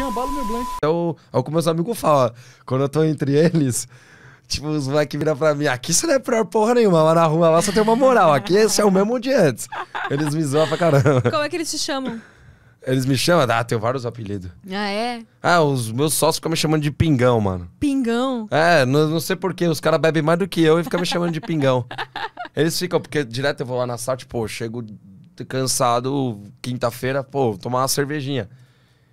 rapidinho, é, é o que meus amigos falam. Quando eu tô entre eles, tipo, os moleques viram pra mim. Aqui você não é pior porra nenhuma, lá na rua lá só tem uma moral. Aqui esse é o mesmo de antes. Eles me zoam pra caramba. Como é que eles te chamam? Eles me chamam, ah, tem vários apelidos. Ah, é? Ah, os meus sócios ficam me chamando de pingão, mano. Pingão? É, não, não sei porquê, os caras bebem mais do que eu e ficam me chamando de pingão. Eles ficam, porque direto eu vou lá na sala, tipo, eu chego cansado, quinta-feira, pô, tomar uma cervejinha.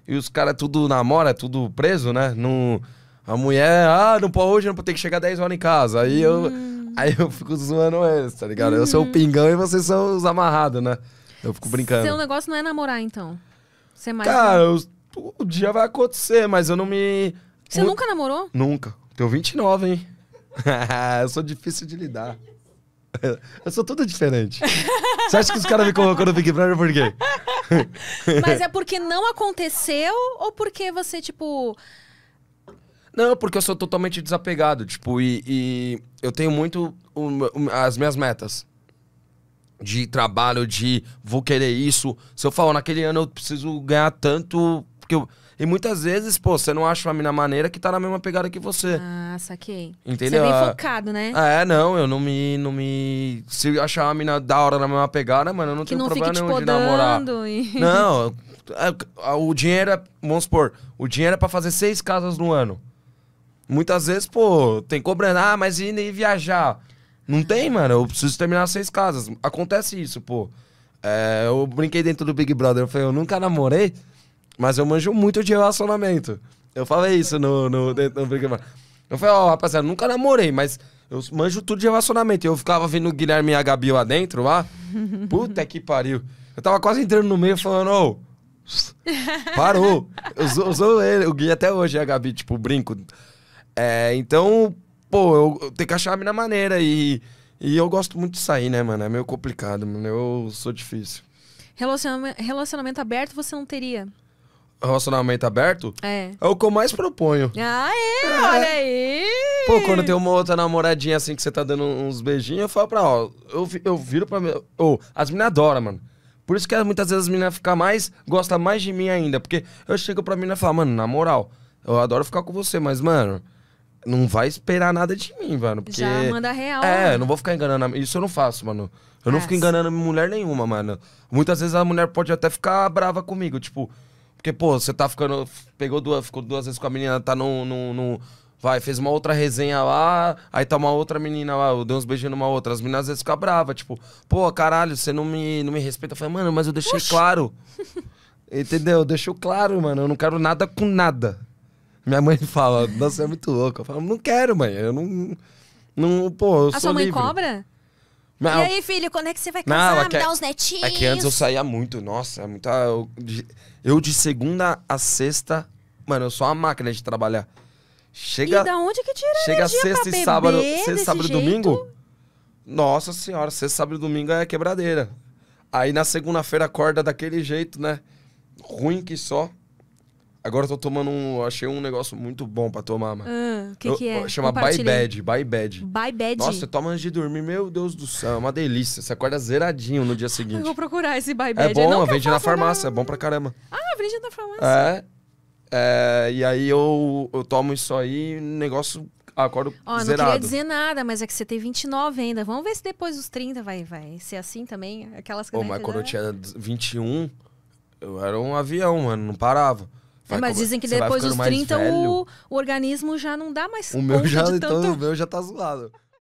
E os caras tudo namora, tudo preso, né? Não, a mulher, ah, não pode hoje, não pode ter que chegar 10 horas em casa. Aí eu, hum. aí eu fico zoando eles, tá ligado? Eu sou o hum. pingão e vocês são os amarrados, né? Eu fico brincando. Seu negócio não é namorar, então? Você é mais. Cara, eu, o dia vai acontecer, mas eu não me. Você nunca namorou? Nunca. Tenho 29, hein? eu sou difícil de lidar. Eu sou tudo diferente. Você acha que os caras me colocaram no Big Brother por quê? Mas é porque não aconteceu ou porque você, tipo. Não, porque eu sou totalmente desapegado, tipo, e, e eu tenho muito um, um, as minhas metas de trabalho, de vou querer isso. Se eu falar naquele ano eu preciso ganhar tanto, porque eu, e muitas vezes, pô, você não acha uma mina maneira que tá na mesma pegada que você. Ah, saquei. Entendeu? Você é bem ah, focado, né? Ah, é, não, eu não me. Não me... Se eu achar uma mina da hora na mesma pegada, mano, eu não que tenho não problema tipo, nenhum de namorar. E... Não, é, é, o dinheiro é. Vamos supor, o dinheiro é pra fazer seis casas no ano. Muitas vezes, pô, tem cobrando, ah, mas e, e viajar? Não tem, mano, eu preciso terminar seis casas. Acontece isso, pô. É, eu brinquei dentro do Big Brother, eu falei, eu nunca namorei. Mas eu manjo muito de relacionamento. Eu falei isso no, no, no, no Eu falei, ó, oh, rapaziada, nunca namorei, mas eu manjo tudo de relacionamento. Eu ficava vendo o Guilherme e a Gabi lá dentro, lá. Puta que pariu. Eu tava quase entrando no meio falando, ô. Oh, parou. eu usou ele, o Gui até hoje, a Gabi, tipo, brinco. É, então, pô, eu, eu, tenho que achar a minha maneira e, e eu gosto muito de sair, né, mano? É meio complicado, mano. Eu sou difícil. Relaciona relacionamento aberto você não teria? relacionamento aberto, é. é o que eu mais proponho. Ah, é? Olha aí! Pô, quando tem uma outra namoradinha assim que você tá dando uns beijinhos, eu falo pra ó, eu, eu viro pra mim. Ou, oh, as meninas adoram, mano. Por isso que muitas vezes as meninas ficam mais, gostam mais de mim ainda. Porque eu chego pra menina e falo, mano, na moral, eu adoro ficar com você, mas, mano, não vai esperar nada de mim, mano. Porque... Já manda real. É, né? não vou ficar enganando. Isso eu não faço, mano. Eu é. não fico enganando mulher nenhuma, mano. Muitas vezes a mulher pode até ficar brava comigo, tipo. Porque, pô, você tá ficando. Pegou duas, ficou duas vezes com a menina, tá num. num, vai, fez uma outra resenha lá, aí tá uma outra menina lá, eu dei uns beijinhos numa outra. As meninas às vezes ficam bravas, tipo, pô, caralho, você não me, não me respeita. Eu falei, mano, mas eu deixei Oxi. claro. Entendeu? Deixou claro, mano. Eu não quero nada com nada. Minha mãe fala, nossa, é muito louco. Eu falo, não quero, mãe. Eu não. não pô, eu A sua mãe livre. cobra? Não. E aí, filho, quando é que você vai casar? Não, é que, me é dá uns netinhos. É que antes eu saía muito, nossa, é muita. Eu, eu de segunda a sexta, mano, eu sou uma máquina de trabalhar. Chega. E da onde que tira Chega sexta e sábado. Sexta, sábado e domingo? Nossa senhora, sexta, sábado e domingo é quebradeira. Aí na segunda-feira acorda daquele jeito, né? Ruim que só. Agora eu tô tomando um. Achei um negócio muito bom pra tomar, mano. Ah, o ah, que, que, é? Chama By Bad, By Bad. By Bad. Nossa, você toma antes de dormir, meu Deus do céu, é uma delícia. Você acorda zeradinho no dia seguinte. Eu vou procurar esse By Bad. É bom, vende na farmácia, não. é bom pra caramba. Ah, vende na farmácia. É. é e aí eu, eu tomo isso aí, negócio acordo Ó, zerado. não queria dizer nada, mas é que você tem 29 ainda. Vamos ver se depois dos 30 vai, vai ser assim também? Aquelas que Ô, mas quando eu né? tinha 21, eu era um avião, mano, não parava. Vai Mas dizem que depois dos 30 o, o, organismo já não dá mais. O meu já, então, é o meu já tá zoado.